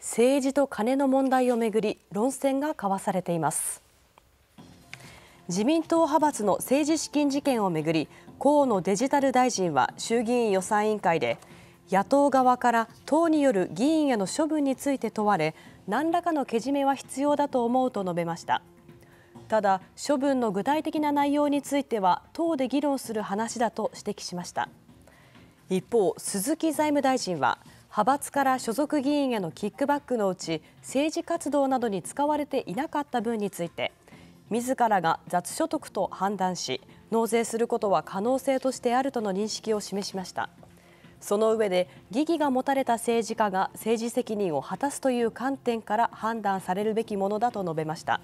政治とカネの問題をめぐり論戦が交わされています自民党派閥の政治資金事件をめぐり河野デジタル大臣は衆議院予算委員会で野党側から党による議員への処分について問われ何らかのけじめは必要だと思うと述べましたただ処分の具体的な内容については党で議論する話だと指摘しました一方鈴木財務大臣は派閥から所属議員へのキックバックのうち政治活動などに使われていなかった分について自らが雑所得と判断し納税することは可能性としてあるとの認識を示しましたその上で疑義が持たれた政治家が政治責任を果たすという観点から判断されるべきものだと述べました。